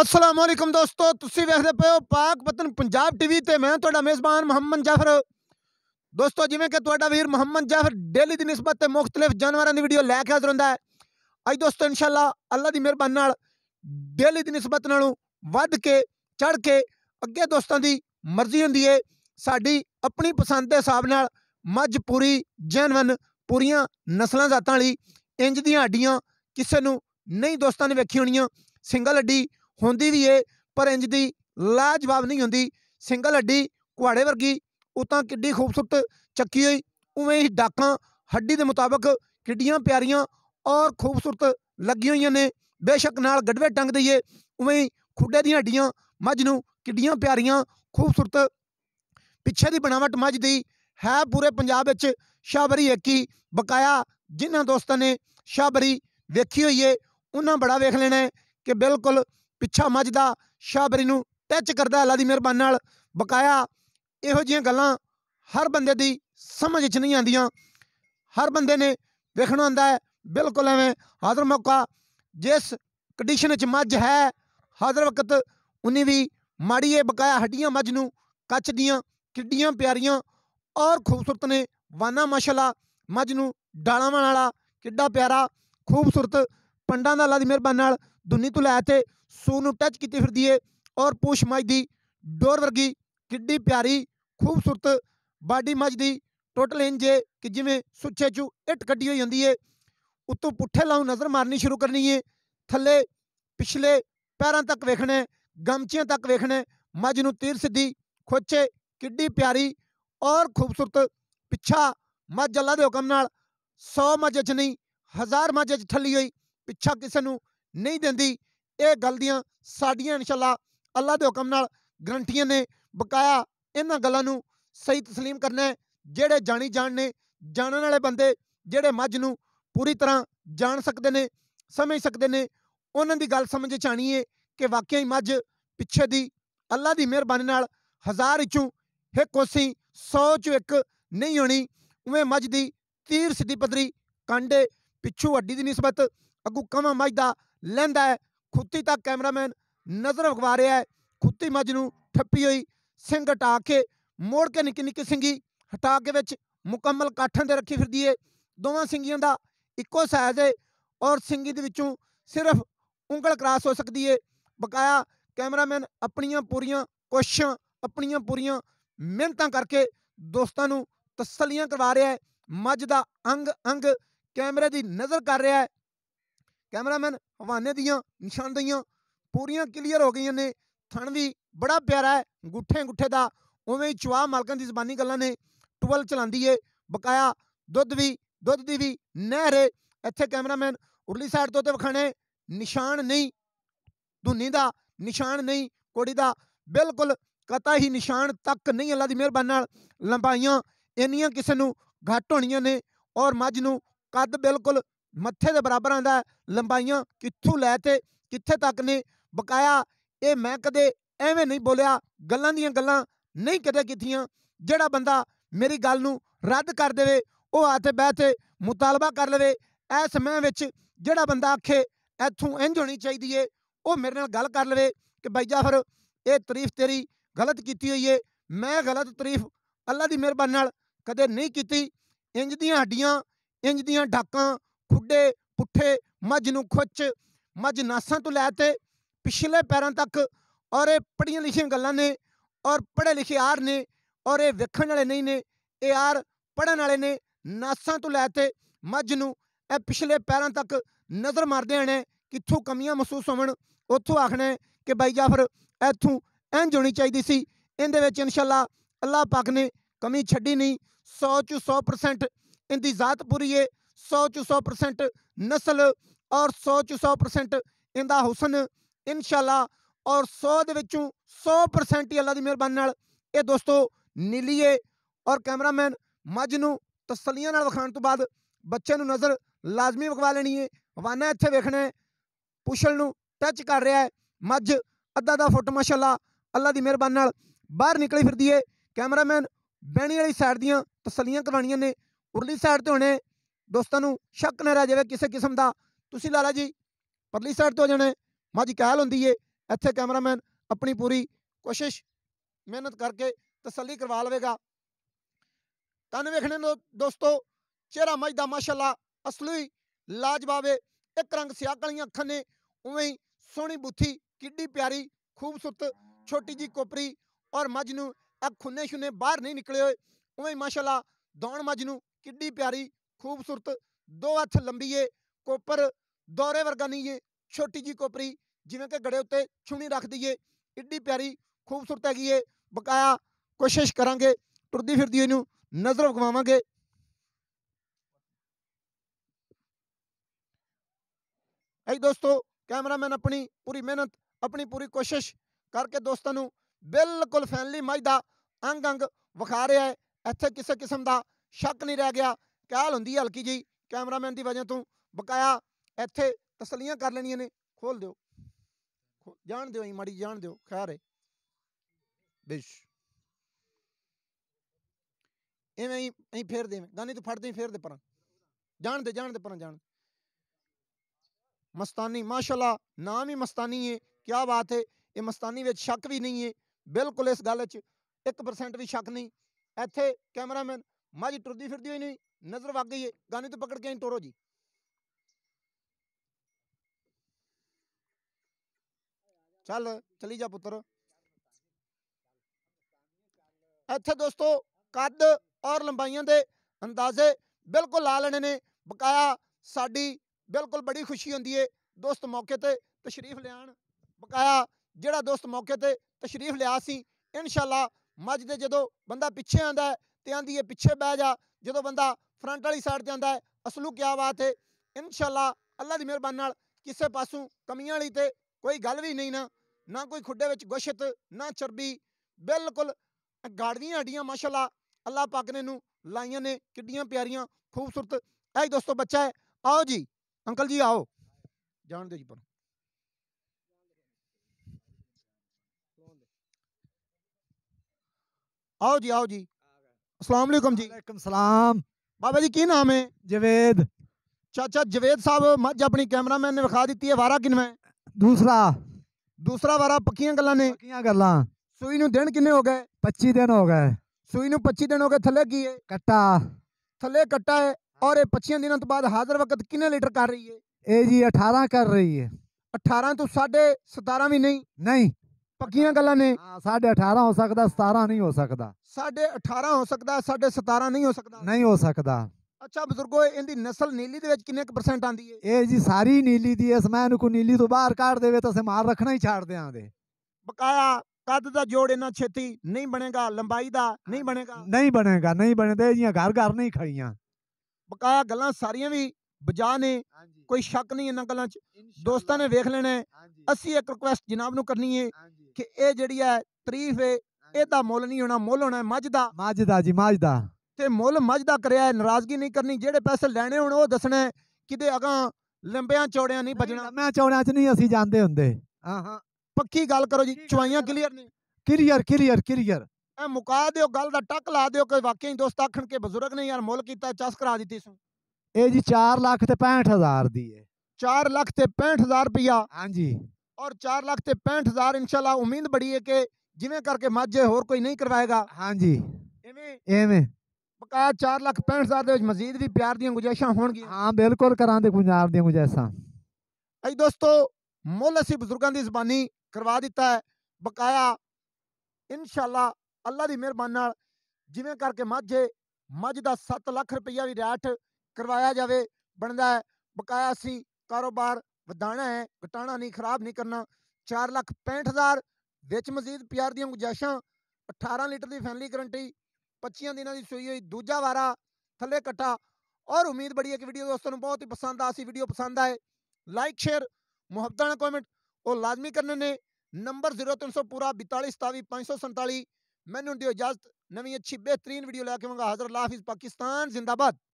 ਅਸਲਾਮ ਅਲੈਕਮ ਦੋਸਤੋ ਤੁਸੀਂ ਵੇਖਦੇ ਪਏ ਹੋ ਪਾਕ ਵਤਨ ਪੰਜਾਬ ਟੀਵੀ ਤੇ ਮੈਂ ਤੁਹਾਡਾ ਮੇਜ਼ਬਾਨ ਮੁਹੰਮਦ ਜਾਫਰ ਦੋਸਤੋ ਜਿਵੇਂ ਕਿ ਤੁਹਾਡਾ ਵੀਰ ਮੁਹੰਮਦ ਜਾਫਰ ਡੇਲੀ ਦੀ ਨਿਸਬਤ ਤੇ ਮੁxtਲਿਫ ਜਾਨਵਰਾਂ ਦੀ ਵੀਡੀਓ ਲੈ ਕੇ ਹਾਜ਼ਰ ਹੁੰਦਾ ਹੈ ਅੱਜ ਦੋਸਤੋ ਇਨਸ਼ਾਅੱਲਾ ਅੱਲਾ ਦੀ ਮਿਹਰਬਾਨੀ ਨਾਲ ਡੇਲੀ ਦੀ ਨਿਸਬਤ ਨਾਲੋਂ ਵੱਧ ਕੇ ਚੜ ਕੇ ਅੱਗੇ ਦੋਸਤਾਂ ਦੀ ਮਰਜ਼ੀ ਹੁੰਦੀ ਏ ਸਾਡੀ ਆਪਣੀ ਪਸੰਦ ਦੇ ਹਿਸਾਬ ਨਾਲ ਮੱਝ ਪੂਰੀ ਜੈਨਵਨ ਪੂਰੀਆਂ ਨਸਲਾਂ ਜ਼ਾਤਾਂ ਵਾਲੀ ਇੰਜ ਦੀਆਂ ਹੱਡੀਆਂ ਕਿਸੇ ਨੂੰ ਨਹੀਂ ਦੋਸਤਾਂ ਨੇ ਵੇਖੀ ਹੋਣੀਆਂ ਸਿੰਗਲ ਹੱਡੀ ਹੁੰਦੀ ਵੀ ਏ ਪਰ ਇੰਜ ਦੀ ਲਾਜਵਾਬ ਨਹੀਂ ਹੁੰਦੀ ਸਿੰਗਲ ਹੱਡੀ ਕੁਹਾੜੇ ਵਰਗੀ ਉਹ ਤਾਂ ਕਿੱਡੀ ਖੂਬਸੂਰਤ ਚੱਕੀ ਹੋਈ ਉਵੇਂ ਹੀ ਡਾਕਾਂ ਹੱਡੀ ਦੇ ਮੁਤਾਬਕ ਕਿੱਡੀਆਂ ਪਿਆਰੀਆਂ ਔਰ ਖੂਬਸੂਰਤ ਲੱਗੀਆਂ ਹੋਈਆਂ ਨੇ ਬੇਸ਼ੱਕ ਨਾਲ ਗੜਵੇ ਟੰਗ ਦਈਏ ਉਵੇਂ ਹੀ ਖੁੱਡੇ ਦੀਆਂ ਹੱਡੀਆਂ ਮੱਝ ਨੂੰ ਕਿੱਡੀਆਂ ਪਿਆਰੀਆਂ ਖੂਬਸੂਰਤ ਪਿੱਛੇ ਦੀ ਬਣਾਵਟ ਮੱਝ ਦੀ ਹੈ ਪੂਰੇ ਪੰਜਾਬ ਵਿੱਚ ਸ਼ਾਬਰੀ ਏਕੀ ਬਕਾਇਆ ਜਿਨ੍ਹਾਂ ਦੋਸਤਾਂ ਨੇ ਸ਼ਾਬਰੀ ਵੇਖੀ ਹੋਈ ਏ ਉਹਨਾਂ ਬੜਾ ਵੇਖ ਲੈਣਾ ਕਿ ਬਿਲਕੁਲ ਪਿੱਛਾ ਮੱਝ ਦਾ ਸ਼ਾਬਰੀ ਨੂੰ ਟੱਚ ਕਰਦਾ ਅੱਲਾ ਦੀ ਮਿਹਰਬਾਨੀ ਨਾਲ ਬਕਾਇਆ ਇਹੋ ਜੀਆਂ ਗੱਲਾਂ ਹਰ ਬੰਦੇ ਦੀ ਸਮਝ 'ਚ ਨਹੀਂ ਆਉਂਦੀਆਂ ਹਰ ਬੰਦੇ ਨੇ ਵੇਖਣਾ ਹੁੰਦਾ ਹੈ ਬਿਲਕੁਲ ਐਵੇਂ ਹਾਜ਼ਰ ਮੌਕਾ ਜਿਸ ਕੰਡੀਸ਼ਨ 'ਚ ਮੱਝ ਹੈ ਹਾਜ਼ਰ ਵਕਤ ਉਨੀ ਵੀ ਮਾੜੀ ਇਹ ਬਕਾਇਆ ਹੱਡੀਆਂ ਮੱਝ ਨੂੰ ਕੱਚ ਦੀਆਂ ਕਿੱਡੀਆਂ ਪਿਆਰੀਆਂ ਔਰ ਖੂਬਸੂਰਤ ਨੇ ਵਾਨਾ ਮਾਸ਼ਾਅੱਲਾ ਮੱਝ ਨੂੰ ਡਾਲਾਂ ਵਾਲਾ ਕਿੱਡਾ ਪਿਆਰਾ ਖੂਬਸੂਰਤ ਪੰਡਾਂ ਦਾ ਅੱਲਾ ਦੀ ਮਿਹਰਬਾਨੀ ਨਾਲ ਦੁਨੀ ਤੋਂ ਲੈ ਤੇ ਸੂ ਨੂੰ ਟੱਚ ਕੀਤੀ ਫਿਰਦੀ ਏ ਔਰ ਪੂਛ ਮੱਝ ਦੀ ਡੋਰ ਵਰਗੀ ਕਿੱਡੀ ਪਿਆਰੀ ਖੂਬਸੂਰਤ ਬਾਡੀ ਮੱਝ ਦੀ ਟੋਟਲ ਇੰਜ ਏ ਕਿ ਜਿਵੇਂ ਸੁੱਚੇ ਚੂ ਇੱਟ ਕੱਢੀ ਹੋਈ ਹੁੰਦੀ ਏ ਉੱਤੋਂ ਪੁੱਠੇ ਲਾਉ ਨਜ਼ਰ ਮਾਰਨੀ ਸ਼ੁਰੂ ਕਰਨੀ ਏ ਥੱਲੇ ਪਿਛਲੇ ਪੈਰਾਂ ਤੱਕ ਵੇਖਣੇ ਗਮਚਿਆਂ ਤੱਕ ਵੇਖਣੇ ਮੱਝ ਨੂੰ ਤੀਰ ਸਿੱਧੀ ਖੋਚੇ ਕਿੱਡੀ ਪਿਆਰੀ ਔਰ ਖੂਬਸੂਰਤ ਪਿੱਛਾ ਮੱਝ ਅੱਲਾ ਦੇ ਹੁਕਮ ਨਾਲ 100 ਮੱਝ ਚ ਨਹੀਂ ਹਜ਼ਾਰ ਮੱਝ ਚ ਥੱਲੀ ਹੋਈ ਪਿੱਛਾ ਕਿਸੇ ਨੂੰ ਨਹੀਂ ਦਿੰਦੀ ਇਹ ਗੱਲ ਦੀਆਂ ਸਾਡੀਆਂ ਇਨਸ਼ਾਅੱਲਾ ਅੱਲਾ ਦੇ ਹੁਕਮ ਨਾਲ ਗਰੰਟੀਆਂ ਨੇ ਬਕਾਇਆ ਇਹਨਾਂ ਗੱਲਾਂ ਨੂੰ ਸਹੀ تسلیم ਕਰਨਾ ਹੈ ਜਿਹੜੇ ਜਾਣੀ ਜਾਣ ਨੇ ਜਾਣਨ ਵਾਲੇ ਬੰਦੇ ਜਿਹੜੇ ਮੱਝ ਨੂੰ ਪੂਰੀ ਤਰ੍ਹਾਂ ਜਾਣ ਸਕਦੇ ਨੇ ਸਮਝ ਸਕਦੇ ਨੇ ਉਹਨਾਂ ਦੀ ਗੱਲ ਸਮਝ ਚਾਣੀ ਏ ਕਿ ਵਾਕਿਆ ਹੀ ਮੱਝ ਪਿੱਛੇ ਦੀ ਅੱਲਾ ਦੀ ਮਿਹਰਬਾਨੀ ਨਾਲ ਹਜ਼ਾਰ ਵਿੱਚੋਂ ਇੱਕ ਉਸੀ 100 ਚੋਂ ਇੱਕ ਨਹੀਂ ਹੋਣੀ ਉਵੇਂ ਮੱਝ ਦੀ ਤੀਰ ਸਿੱਧੀ ਪਦਰੀ ਕਾਂਡੇ ਪਿੱਛੂ ਹੱਡੀ ਦੀ ਨਿਸਬਤ ਅਗੂ ਕਵਾਂ ਮੱਝ ਦਾ ਲੈਂਦਾ ਹੈ ਖੁੱਤੀ ਤੱਕ ਕੈਮਰਾਮੈਨ ਨਜ਼ਰ ਵਗਵਾ ਰਿਹਾ ਹੈ ਖੁੱਤੀ ਮੱਝ ਨੂੰ ਠੱਪੀ ਹੋਈ ਸਿੰਘ ਹਟਾ ਕੇ ਮੋੜ ਕੇ ਨਿੱਕੀ ਨਿੱਕੀ ਸਿੰਗੀ ਹਟਾ ਕੇ ਵਿੱਚ ਮੁਕੰਮਲ ਕਾਠਾਂ ਤੇ ਰੱਖੀ ਫਿਰਦੀ ਏ ਦੋਵਾਂ ਸਿੰਗੀਆਂ ਦਾ ਇੱਕੋ ਸਾਈਜ਼ ਏ ਔਰ ਸਿੰਗੀ ਦੇ ਵਿੱਚੋਂ ਸਿਰਫ ਉਂਗਲ ਕਰਾਸ ਹੋ ਸਕਦੀ ਏ ਬਕਾਇਆ ਕੈਮਰਾਮੈਨ ਆਪਣੀਆਂ ਪੂਰੀਆਂ ਕੋਸ਼ਿਸ਼ਾਂ ਆਪਣੀਆਂ ਪੂਰੀਆਂ ਮਿਹਨਤਾਂ ਕਰਕੇ ਦੋਸਤਾਂ ਨੂੰ ਤਸੱਲੀਆਂ ਕਰਵਾ ਰਿਹਾ ਹੈ ਮੱਝ ਦਾ ਅੰਗ ਅੰਗ ਕੈਮਰੇ ਦੀ ਨਜ਼ਰ ਕਰ ਰਿਹਾ ਹੈ ਕੈਮਰਾਮੈਨ ਹਵਾਨੇ ਦੀਆਂ ਨਿਸ਼ਾਨਦਈਆਂ ਪੂਰੀਆਂ ਕਲੀਅਰ ਹੋ ਗਈਆਂ ਨੇ ਥਣ ਵੀ ਬੜਾ ਪਿਆਰਾ ਹੈ ਗੁੱਠੇ ਗੁੱਠੇ ਦਾ ਉਵੇਂ ਹੀ ਚਵਾ ਮਾਲਕਾਂ ਦੀ ਜ਼ਬਾਨੀ ਗੱਲਾਂ ਨੇ ਟਵਲ ਚਲਾਉਂਦੀ ਏ ਬਕਾਇਆ ਦੁੱਧ ਵੀ ਦੁੱਧ ਦੀ ਵੀ ਨਹਿਰੇ ਇੱਥੇ ਕੈਮਰਾਮੈਨ ਉਰਲੀ ਸਾਈਡ ਤੋਂ ਤੇ ਵਖਾਣੇ ਨਿਸ਼ਾਨ ਨਹੀਂ ਧੁੰਨੀ ਦਾ ਨਿਸ਼ਾਨ ਨਹੀਂ ਕੋੜੀ ਦਾ ਬਿਲਕੁਲ ਕਤਾ ਹੀ ਨਿਸ਼ਾਨ ਤੱਕ ਨਹੀਂ ਅੱਲਾ ਦੀ ਮਿਹਰਬਾਨੀ ਨਾਲ ਲੰਬਾਈਆਂ ਇੰਨੀਆਂ ਕਿਸੇ ਨੂੰ ਘਟ ਹੋਣੀਆਂ ਨੇ ਔਰ ਮੱਝ ਨੂੰ ਕੱਦ ਬਿਲਕੁਲ ਮੱਥੇ ਦੇ ਬਰਾਬਰ ਆਂਦਾ ਲੰਬਾਈਆਂ ਕਿੱਥੋਂ ਲੈ ਤੇ ਕਿੱਥੇ ਤੱਕ ਨੇ ਬਕਾਇਆ ਇਹ ਮੈਂ ਕਦੇ ਐਵੇਂ ਨਹੀਂ ਬੋਲਿਆ ਗੱਲਾਂ ਦੀਆਂ ਗੱਲਾਂ ਨਹੀਂ ਕਦੇ ਕੀਤੀਆਂ ਜਿਹੜਾ ਬੰਦਾ ਮੇਰੀ ਗੱਲ ਨੂੰ ਰੱਦ ਕਰ ਦੇਵੇ ਉਹ ਆ ਤੇ ਬਹਿ ਤੇ ਮੁਤਾਲਬਾ ਕਰ ਲਵੇ ਇਸ ਮੈਂ ਵਿੱਚ ਜਿਹੜਾ ਬੰਦਾ ਆਖੇ ਇੱਥੋਂ ਇੰਜ ਹੋਣੀ ਚਾਹੀਦੀ ਏ ਉਹ ਮੇਰੇ ਨਾਲ ਗੱਲ ਕਰ ਲਵੇ ਕਿ ਬਾਈ ਜਾਫਰ ਇਹ ਤਾਰੀਫ ਤੇਰੀ ਗਲਤ ਕੀਤੀ ਹੋਈ ਏ ਮੈਂ ਗਲਤ ਤਾਰੀਫ ਅੱਲਾ ਦੀ ਮਿਹਰਬਾਨੀ ਨਾਲ ਕਦੇ ਨਹੀਂ ਕੀਤੀ ਇੰਜ ਦੀਆਂ ਹੱਡੀਆਂ ਇੰਜ ਦੀਆਂ ਢਾਕਾਂ ਟੇਢੇ ਪੁੱਠੇ ਮੱਝ ਨੂੰ ਖੁੱਚ ਮੱਝ ਨਾਸਾਂ ਤੋਂ ਲੈ ਤੇ ਪਿਛਲੇ ਪੈਰਾਂ ਤੱਕ ਔਰ ਇਹ ਪੜੀਆਂ ਲਿਖੀਆਂ ਗੱਲਾਂ ਨੇ ਔਰ ਪੜ੍ਹੇ ਲਿਖੇ ਆਰ ਨੇ ਔਰ ਇਹ ਵੇਖਣ ਵਾਲੇ ਨਹੀਂ ਨੇ ਇਹ ਆਰ ਪੜਨ ਵਾਲੇ ਨੇ ਨਾਸਾਂ ਤੋਂ ਲੈ ਤੇ ਮੱਝ ਨੂੰ ਇਹ ਪਿਛਲੇ ਪੈਰਾਂ ਤੱਕ ਨਜ਼ਰ ਮਾਰਦੇ ਆਣੇ ਕਿੱਥੋਂ ਕਮੀਆਂ ਮਹਿਸੂਸ ਹੋਵਣ ਉੱਥੋਂ ਆਖਣਾ ਕਿ ਬਾਈ ਜਾਫਰ ਇੱਥੋਂ ਇੰਜ ਹੋਣੀ ਚਾਹੀਦੀ ਸੀ ਇਹਦੇ ਵਿੱਚ ਇਨਸ਼ਾਅੱਲਾ ਅੱਲਾਹ ਪਾਕ ਨੇ ਕਮੀ ਛੱਡੀ ਨਹੀਂ 100 ਚ 100% ਇਹਦੀ ਜ਼ਾਤ ਪੂਰੀ ਏ 100 100% ਨਸਲ ਔਰ 100 100% ਇਹਦਾ ਹੁਸਨ ਇਨਸ਼ਾਅੱਲਾ ਔਰ 100 ਦੇ ਵਿੱਚੋਂ 100% ਹੀ ਅੱਲਾ ਦੀ ਮਿਹਰਬਾਨੀ ਨਾਲ ਇਹ ਦੋਸਤੋ ਨੀਲੀਏ ਔਰ ਕੈਮਰਾਮੈਨ ਮੱਝ ਨੂੰ ਤਸਲੀਆਂ ਨਾਲ ਵਿਖਾਣ ਤੋਂ ਬਾਅਦ ਬੱਚੇ ਨੂੰ ਨਜ਼ਰ ਲਾਜ਼ਮੀ ਵਿਖਵਾ ਲੈਣੀ ਹੈ ਵਾਨਾ ਇੱਥੇ ਵੇਖਣਾ ਪੁਸ਼ਲ ਨੂੰ ਟੱਚ ਕਰ ਰਿਹਾ ਹੈ ਮੱਝ ਅੱਧਾ ਦਾ ਫੁੱਟ ਮਾਸ਼ਾਅੱਲਾ ਅੱਲਾ ਦੀ ਮਿਹਰਬਾਨੀ ਨਾਲ ਬਾਹਰ ਨਿਕਲੀ ਫਿਰਦੀ ਹੈ ਕੈਮਰਾਮੈਨ ਬੈਣੀ ਵਾਲੀ ਸਾਈਡ ਦੀਆਂ ਤਸਲੀਆਂ ਕਰਵਾਣੀਆਂ ਨੇ ਉਰਲੀ ਸਾਈਡ ਤੇ ਹੋਣੇ ਦੋਸਤਾਂ ਨੂੰ ਸ਼ੱਕ ਨਾ ਰਹਿ ਜਾਵੇ ਕਿਸੇ ਕਿਸਮ ਦਾ ਤੁਸੀਂ ਲਾਲਾ ਜੀ ਪਰਲੀ ਸਾਈਡ ਤੋਂ ਜਣੇ ਮੱਝ ਕਹਿਲ ਹੁੰਦੀ ਏ ਇੱਥੇ ਕੈਮਰਾਮੈਨ ਆਪਣੀ ਪੂਰੀ ਕੋਸ਼ਿਸ਼ ਮਿਹਨਤ ਕਰਕੇ ਤਸੱਲੀ ਕਰਵਾ ਲਵੇਗਾ ਤਨ ਵੇਖਣੇ ਨੂੰ ਦੋਸਤੋ ਚਿਹਰਾ ਮੱਝ ਦਾ ਮਾਸ਼ਾਅੱਲਾ ਅਸਲੀ ਲਾਜਵਾਬੇ ਇੱਕ ਰੰਗ ਸਿਆਹ ਕਲੀਆਂ ਅੱਖਾਂ ਨੇ ਉਵੇਂ ਹੀ ਸੋਹਣੀ ਬੁੱਥੀ ਕਿੱਡੀ ਪਿਆਰੀ ਖੂਬਸੂਰਤ ਛੋਟੀ ਜੀ ਕੋਪਰੀ ਔਰ ਮੱਝ ਨੂੰ ਅੱਖ ਖੁੰਨੇ ਸ਼ੁਨੇ ਬਾਹਰ ਨਹੀਂ ਨਿਕਲੇ ਹੋਏ ਉਵੇਂ ਮਾਸ਼ਾਅੱਲਾ ਦੌਣ ਮੱਝ ਨੂੰ ਕਿੱਡੀ ਪਿਆਰੀ खूबसूरत ਦੋ ਹੱਥ ਲੰਬੀ ਏ ਕੋਪਰ ਦੌਰੇ ਵਰਗਾ ਨਹੀਂ ਏ ਛੋਟੀ ਜੀ ਕੋਪਰੀ ਜਿਵੇਂ ਕਿ ਗੜੇ ਉੱਤੇ ਛੁਣੀ ਰੱਖਦੀ ਏ ਇੱਡੀ ਪਿਆਰੀ ਖੂਬਸੂਰਤ ਹੈਗੀ ਏ ਬਕਾਇਆ ਕੋਸ਼ਿਸ਼ ਕਰਾਂਗੇ ਟੁਰਦੀ ਫਿਰਦੀ ਇਹਨੂੰ ਨਜ਼ਰ ਵਗਵਾਵਾਂਗੇ ਐ ਦੋਸਤੋ ਕੈਮਰਾਮੈਨ ਆਪਣੀ ਪੂਰੀ ਮਿਹਨਤ ਆਪਣੀ ਪੂਰੀ ਕੋਸ਼ਿਸ਼ ਕਰਕੇ ਦੋਸਤਾਂ ਨੂੰ ਬਿਲਕੁਲ ਫੈਨਲੀ ਮੱਝ ਦਾ ਅੰਗ ਅੰਗ ਵਿਖਾ ਰਿਹਾ ਹੈ ਇੱਥੇ ਕਿਸੇ ਕਿਸਮ ਦਾ ਸ਼ੱਕ ਨਹੀਂ ਰਹਿ ਗਿਆ ਕਾਲ ਹੁੰਦੀ ਹੈ ਹਲਕੀ ਜੀ ਕੈਮਰਾਮੈਨ ਦੀ ਵਜ੍ਹਾ ਤੋਂ ਬਕਾਇਆ ਇੱਥੇ ਤਸਲੀਆਂ ਕਰ ਲੈਣੀਆਂ ਨੇ ਖੋਲ ਦਿਓ ਜਾਣ ਦਿਓ ਈ ਮੜੀ ਜਾਣ ਦਿਓ ਖੈਰ ਹੈ ਬਿਸ਼ ਇਵੇਂ ਹੀ ਐਂ ਫੇਰ ਦੇ ਗਾਨੇ ਤੂੰ ਫੜਦੇ ਫੇਰ ਦੇ ਪਰਾਂ ਜਾਣ ਦੇ ਜਾਣ ਦੇ ਪਰਾਂ ਜਾਣ ਮਸਤਾਨੀ ਮਾਸ਼ਾਅੱਲਾ ਨਾਮ ਹੀ ਮਸਤਾਨੀ ਹੈ ਕੀ ਬਾਤ ਹੈ ਇਹ ਮਸਤਾਨੀ ਵਿੱਚ ਸ਼ੱਕ ਵੀ ਨਹੀਂ ਹੈ ਬਿਲਕੁਲ ਇਸ ਗੱਲ 'ਚ 1% ਵੀ ਸ਼ੱਕ ਨਹੀਂ ਇੱਥੇ ਕੈਮਰਾਮੈਨ ਮਾਜੀ ਜੀ ਟੁਰਦੀ ਫਿਰਦੀ ਹੋਈ ਨਹੀਂ ਨਜ਼ਰ ਵਗ ਗਈ ਏ ਗਾਨੇ ਤੋਂ ਪਕੜ ਕੇ ਟੋਰੋ ਜੀ ਚੱਲ ਚਲੀ ਜਾ ਪੁੱਤਰ ਇੱਥੇ ਦੋਸਤੋ ਕੱਦ ਔਰ ਲੰਬਾਈਆਂ ਦੇ ਅੰਦਾਜ਼ੇ ਬਿਲਕੁਲ ਲਾ ਲੈਣੇ ਨੇ ਬਕਾਇਆ ਸਾਡੀ ਬਿਲਕੁਲ ਬੜੀ ਖੁਸ਼ੀ ਹੁੰਦੀ ਏ ਦੋਸਤ ਮੌਕੇ ਤੇ ਤਸ਼ਰੀਫ ਲਿਆਣ ਬਕਾਇਆ ਜਿਹੜਾ ਦੋਸਤ ਮੌਕੇ ਤੇ ਤਸ਼ਰੀਫ ਲਿਆ ਸੀ ਇਨਸ਼ਾਅੱਲਾ ਮੱਝ ਦੇ ਜਦੋਂ ਬੰਦਾ ਪਿੱਛੇ ਆਂਦਾ ਤੇ ਆਂਦੀ ਏ ਪਿੱਛੇ ਬਹਿ ਜਾ ਜਦੋਂ ਬੰਦਾ ਫਰੰਟ ਵਾਲੀ ਸਾਈਡ ਜਾਂਦਾ ਹੈ ਅਸਲੂ ਕੀ ਬਾਤ ਹੈ ਇਨਸ਼ਾਅੱਲਾ ਅੱਲਾ ਦੀ ਮਿਹਰਬਾਨੀ ਨਾਲ ਕਿਸੇ ਪਾਸੋਂ ਕਮੀਆਂ ਵਾਲੀ ਤੇ ਕੋਈ ਗੱਲ ਵੀ ਨਹੀਂ ਨਾ ਨਾ ਕੋਈ ਖੁੱਡੇ ਵਿੱਚ ਗੋਸ਼ਤ ਨਾ ਚਰਬੀ ਬਿਲਕੁਲ ਗਾੜੀਆਂ ਹੱਡੀਆਂ ਮਾਸ਼ਾਅੱਲਾ ਅੱਲਾ ਪਾਕ ਨੇ ਨੂੰ ਲਾਈਆਂ ਨੇ ਕਿੱਡੀਆਂ ਪਿਆਰੀਆਂ ਖੂਬਸੂਰਤ ਐ ਦੋਸਤੋ ਬੱਚਾ ਹੈ ਆਓ ਜੀ ਅੰਕਲ ਜੀ ਆਓ ਜਾਣ ਦਿਓ ਜੀ ਪਰ ਆਓ ਜੀ ਆਓ ਜੀ अस्सलाम जी वालेकुम सलाम बाबा जी की नाम है जवेद चाचा जवेद साहब मज अपनी मैन ने विखा दी है वारा किनवे दूसरा दूसरा वारा पक्या गल ने पक्कियां गल्लां ਸੂਈ ਨੂੰ ਦਿਨ ਕਿੰਨੇ ਹੋ ਗਏ 25 ਦਿਨ ਹੋ ਗਏ ਸੂਈ ਨੂੰ 25 ਦਿਨ ਹੋ ਗਏ ਥੱਲੇ कट्टा ਹੈ ਕੱਟਾ ਥੱਲੇ ਕੱਟਾ ਹੈ ਔਰ ਇਹ 25 ਦਿਨਾਂ ਤੋਂ ਬਾਅਦ ਹਾਜ਼ਰ ਵਕਤ ਕਿੰਨੇ ਲੀਟਰ ਕਰ ਰਹੀ ਹੈ ਇਹ ਜੀ 18 ਕਰ ਰਹੀ ਹੈ 18 ਤੋਂ ਸਾਢੇ ਪੱਕੀਆਂ ਗੱਲਾਂ ਨੇ ਹਾਂ ਸਾਡੇ 18 ਹੋ ਸਕਦਾ 17 ਨਹੀਂ ਹੋ ਸਕਦਾ ਸਾਡੇ 18 ਹੋ ਸਕਦਾ ਸਾਡੇ 17 ਨਹੀਂ ਹੋ ਸਕਦਾ ਨਹੀਂ ਹੋ ਸਕਦਾ ਅੱਛਾ ਬਜ਼ੁਰਗੋ ਇਹਦੀ نسل ਨੀਲੀ ਦੇ ਵਿੱਚ ਕਿੰਨੇ ਕੁ ਪਰਸੈਂਟ ਆਂਦੀ ਏ ਇਹ ਜੀ ਸਾਰੀ ਨੀਲੀ ਦੀ ਇਸ ਮੈਂ ਨੂੰ ਕੋ ਨੀਲੀ ਤੋਂ ਬਾਹਰ ਕੱਢ ਦੇਵੇ ਤਾਂ ਮਾਰ ਰੱਖਣਾ ਹੀ ਛੱਡ ਦਿਆਂਗੇ ਬਕਾਇਆ ਕੱਦ ਦਾ ਜੋੜ ਇਹਨਾਂ ਛੇਤੀ ਨਹੀਂ ਬਣੇਗਾ ਲੰਬਾਈ ਦਾ ਨਹੀਂ ਬਣੇਗਾ ਨਹੀਂ ਬਣੇਗਾ ਨਹੀਂ ਬਣਦੇ ਜੀਆਂ ਘਰ ਘਰ ਨਹੀਂ ਖੜੀਆਂ ਬਕਾਇਆ ਗੱਲਾਂ ਸਾਰੀਆਂ ਵੀ ਬਜਾ ਨੇ ਕੋਈ ਸ਼ੱਕ ਨਹੀਂ ਇਹਨਾਂ ਗੱਲਾਂ 'ਚ ਦੋਸਤਾਂ ਨੇ ਵੇਖ ਲੈਣਾ ਅਸੀਂ ਇੱਕ ਰਿਕੁਐਸਟ ਜਨਾਬ ਨੂੰ ਕਰਨੀ ਏ ਕਿ ਇਹ ਜਿਹੜੀ ਹੈ ਤਾਰੀਫ ਹੈ ਇਹਦਾ ਮੁੱਲ ਨਹੀਂ ਹੋਣਾ ਮੁੱਲ ਹੋਣਾ ਮੱਝ ਦਾ ਮੱਝ ਦਾ ਜੀ ਮੱਝ ਦਾ ਤੇ ਮੁੱਲ ਮੱਝ ਦਾ ਕਰਿਆ ਹੈ ਨਾਰਾਜ਼ਗੀ ਨਹੀਂ ਕਰਨੀ ਜਿਹੜੇ ਪੈਸੇ ਲੈਣੇ ਹੋਣ ਉਹ ਦੱਸਣਾ ਕਿਤੇ ਅਗਾ ਲੰਬਿਆਂ ਚੌੜਿਆਂ ਨਹੀਂ ਭਜਣਾ ਲੰਬਿਆਂ ਚੌੜਿਆਂ 'ਚ ਨਹੀਂ ਅਸੀਂ ਜਾਂਦੇ ਹੁੰਦੇ ਹਾਂ ਹਾਂ ਪੱਕੀ ਗੱਲ ਕਰੋ ਜੀ ਚਵਾਈਆਂ ਕਲੀਅਰ ਨਹੀਂ ਕਲੀਅਰ ਕਲੀਅਰ ਕਲੀਅਰ ਐ ਮੁਕਾ ਦਿਓ ਗੱਲ ਦਾ ਟੱਕ ਲਾ ਦਿਓ ਕਿ ਵਾਕਈ ਦੋਸਤ ਆਖਣ ਕੇ ਬਜ਼ੁਰਗ ਨੇ ਯਾਰ ਮੁੱਲ ਕੀਤਾ ਚਸ ਕਰਾ ਦਿੱਤੀ ਸੂ ਇਹ ਜੀ 4 ਲੱਖ ਤੇ 65000 ਦੀ ਹੈ 4 ਲੱਖ ਤੇ 65000 ਰੁਪਇਆ ਹਾਂਜੀ और चार लाख से पैंठ हजार इनशाला उम्मीद बड़ी है कि जिमें करके माझे होर करवाएगा हाँ जी एवं बकाया चार लख पैंठ हज़ार मजीद भी प्यार दुजैशा हो हाँ करा गुजार दुजाइशा अच्छ दोस्तों मुल असी बजुर्गों की जबानी करवा दिता है बकाया इनशाला अल्लाह की मेहरबान जिमें करके माझे मझ का सत्त लख रुपया भी रैट करवाया जाए बनता है बकाया असी कारोबार ਵਧਾਣਾ है ਘਟਾਣਾ नहीं खराब नहीं करना चार लख पैंठ हज़ार बिच मजीद प्यार दुंजाइशा अठारह लीटर की फैमिली गरंटी पच्चीस दिन की सूई हुई दूजा वारा थले कट्टा और उम्मीद बड़ी है कि वीडियो दोस्तों बहुत ही पसंद आई वीडियो पसंद आए लाइक शेयर मुहब्बत कॉमेंट और लाजमी करने ने नंबर जीरो तीन सौ पूरा बताली सतावी पांच सौ संताली मैंने उनकी इजाजत नवी अच्छी बेहतरीन वीडियो लैके मंगा हाजर लाफिज पाकिस्तान जिंदाबाद